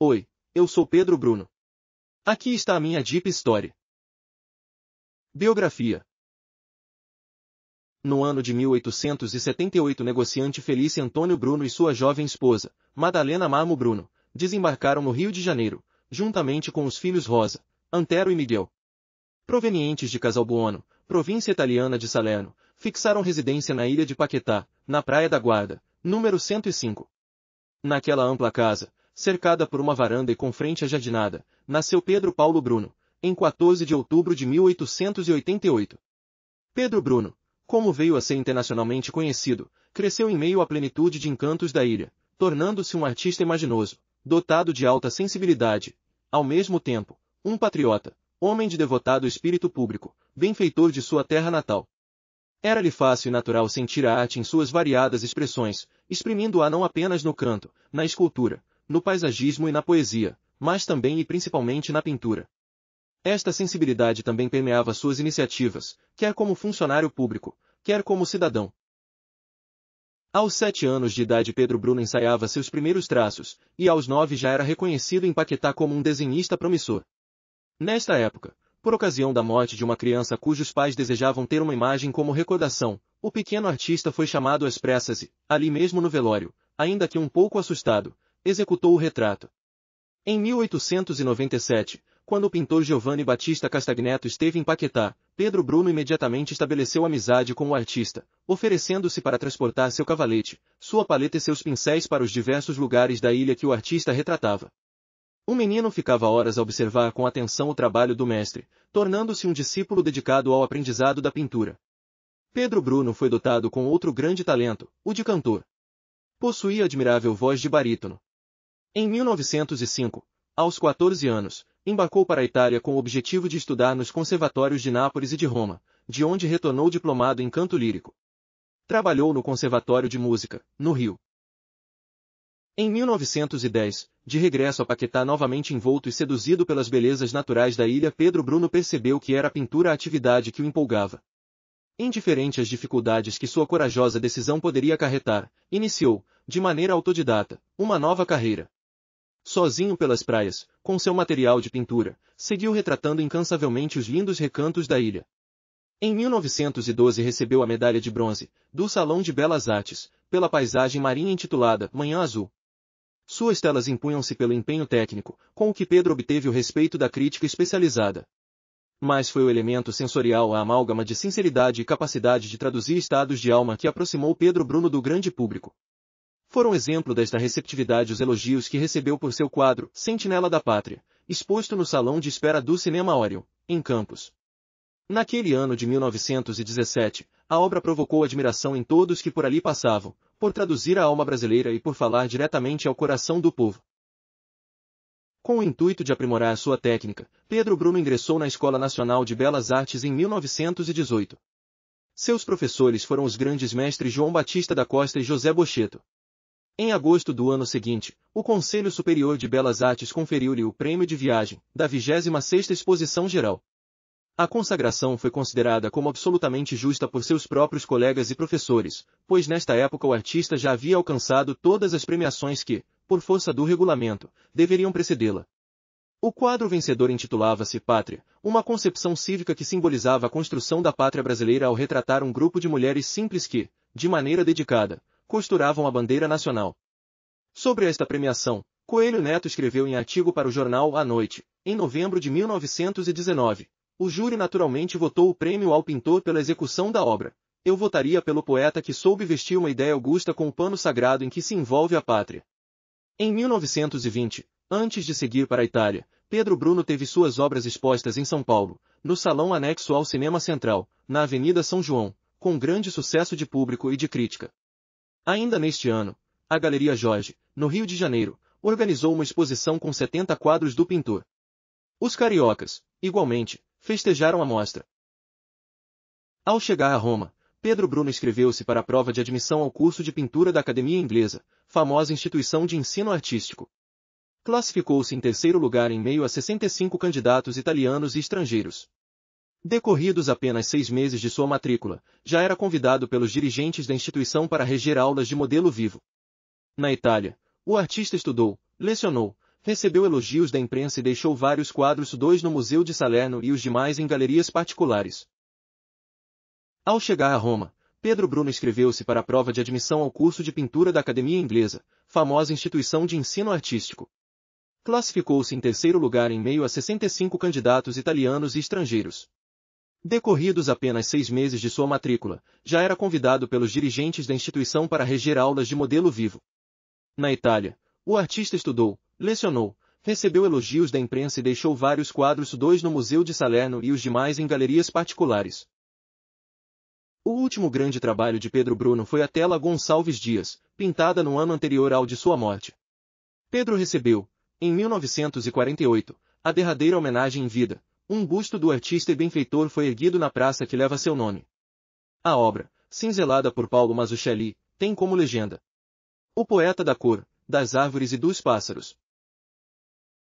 Oi, eu sou Pedro Bruno. Aqui está a minha Deep Story. Biografia No ano de 1878 negociante Felice Antônio Bruno e sua jovem esposa, Madalena Marmo Bruno, desembarcaram no Rio de Janeiro, juntamente com os filhos Rosa, Antero e Miguel. Provenientes de Casalbuono, província italiana de Salerno, fixaram residência na ilha de Paquetá, na Praia da Guarda, número 105. Naquela ampla casa, cercada por uma varanda e com frente ajardinada, nasceu Pedro Paulo Bruno, em 14 de outubro de 1888. Pedro Bruno, como veio a ser internacionalmente conhecido, cresceu em meio à plenitude de encantos da ilha, tornando-se um artista imaginoso, dotado de alta sensibilidade, ao mesmo tempo, um patriota, homem de devotado espírito público, benfeitor de sua terra natal. Era-lhe fácil e natural sentir a arte em suas variadas expressões, exprimindo-a não apenas no canto, na escultura, no paisagismo e na poesia, mas também e principalmente na pintura. Esta sensibilidade também permeava suas iniciativas, quer como funcionário público, quer como cidadão. Aos sete anos de idade Pedro Bruno ensaiava seus primeiros traços, e aos nove já era reconhecido em Paquetá como um desenhista promissor. Nesta época, por ocasião da morte de uma criança cujos pais desejavam ter uma imagem como recordação, o pequeno artista foi chamado às pressas e, ali mesmo no velório, ainda que um pouco assustado, executou o retrato. Em 1897, quando o pintor Giovanni Battista Castagneto esteve em Paquetá, Pedro Bruno imediatamente estabeleceu amizade com o artista, oferecendo-se para transportar seu cavalete, sua paleta e seus pincéis para os diversos lugares da ilha que o artista retratava. O menino ficava horas a observar com atenção o trabalho do mestre, tornando-se um discípulo dedicado ao aprendizado da pintura. Pedro Bruno foi dotado com outro grande talento, o de cantor. Possuía admirável voz de barítono, em 1905, aos 14 anos, embarcou para a Itália com o objetivo de estudar nos conservatórios de Nápoles e de Roma, de onde retornou diplomado em canto lírico. Trabalhou no Conservatório de Música, no Rio. Em 1910, de regresso a Paquetá novamente envolto e seduzido pelas belezas naturais da ilha, Pedro Bruno percebeu que era a pintura a atividade que o empolgava. Indiferente às dificuldades que sua corajosa decisão poderia acarretar, iniciou, de maneira autodidata, uma nova carreira sozinho pelas praias, com seu material de pintura, seguiu retratando incansavelmente os lindos recantos da ilha. Em 1912 recebeu a medalha de bronze, do Salão de Belas Artes, pela paisagem marinha intitulada Manhã Azul. Suas telas impunham-se pelo empenho técnico, com o que Pedro obteve o respeito da crítica especializada. Mas foi o elemento sensorial a amálgama de sinceridade e capacidade de traduzir estados de alma que aproximou Pedro Bruno do grande público. Foram exemplo desta receptividade os elogios que recebeu por seu quadro Sentinela da Pátria, exposto no Salão de Espera do Cinema Orion, em Campos. Naquele ano de 1917, a obra provocou admiração em todos que por ali passavam, por traduzir a alma brasileira e por falar diretamente ao coração do povo. Com o intuito de aprimorar sua técnica, Pedro Bruno ingressou na Escola Nacional de Belas Artes em 1918. Seus professores foram os grandes mestres João Batista da Costa e José Bocheto. Em agosto do ano seguinte, o Conselho Superior de Belas Artes conferiu-lhe o prêmio de viagem, da 26ª Exposição Geral. A consagração foi considerada como absolutamente justa por seus próprios colegas e professores, pois nesta época o artista já havia alcançado todas as premiações que, por força do regulamento, deveriam precedê-la. O quadro vencedor intitulava-se Pátria, uma concepção cívica que simbolizava a construção da pátria brasileira ao retratar um grupo de mulheres simples que, de maneira dedicada, costuravam a bandeira nacional. Sobre esta premiação, Coelho Neto escreveu em artigo para o jornal A Noite, em novembro de 1919. O júri naturalmente votou o prêmio ao pintor pela execução da obra. Eu votaria pelo poeta que soube vestir uma ideia augusta com o pano sagrado em que se envolve a pátria. Em 1920, antes de seguir para a Itália, Pedro Bruno teve suas obras expostas em São Paulo, no salão anexo ao Cinema Central, na Avenida São João, com grande sucesso de público e de crítica. Ainda neste ano, a Galeria Jorge, no Rio de Janeiro, organizou uma exposição com 70 quadros do pintor. Os cariocas, igualmente, festejaram a mostra. Ao chegar a Roma, Pedro Bruno escreveu-se para a prova de admissão ao curso de pintura da Academia Inglesa, famosa instituição de ensino artístico. Classificou-se em terceiro lugar em meio a 65 candidatos italianos e estrangeiros. Decorridos apenas seis meses de sua matrícula, já era convidado pelos dirigentes da instituição para reger aulas de modelo vivo. Na Itália, o artista estudou, lecionou, recebeu elogios da imprensa e deixou vários quadros dois no Museu de Salerno e os demais em galerias particulares. Ao chegar a Roma, Pedro Bruno escreveu-se para a prova de admissão ao curso de pintura da Academia Inglesa, famosa instituição de ensino artístico. Classificou-se em terceiro lugar em meio a 65 candidatos italianos e estrangeiros. Decorridos apenas seis meses de sua matrícula, já era convidado pelos dirigentes da instituição para reger aulas de modelo vivo. Na Itália, o artista estudou, lecionou, recebeu elogios da imprensa e deixou vários quadros dois no Museu de Salerno e os demais em galerias particulares. O último grande trabalho de Pedro Bruno foi a tela Gonçalves Dias, pintada no ano anterior ao de sua morte. Pedro recebeu, em 1948, a derradeira homenagem em vida, um busto do artista e benfeitor foi erguido na praça que leva seu nome. A obra, cinzelada por Paulo Mazzucchelli, tem como legenda o poeta da cor, das árvores e dos pássaros.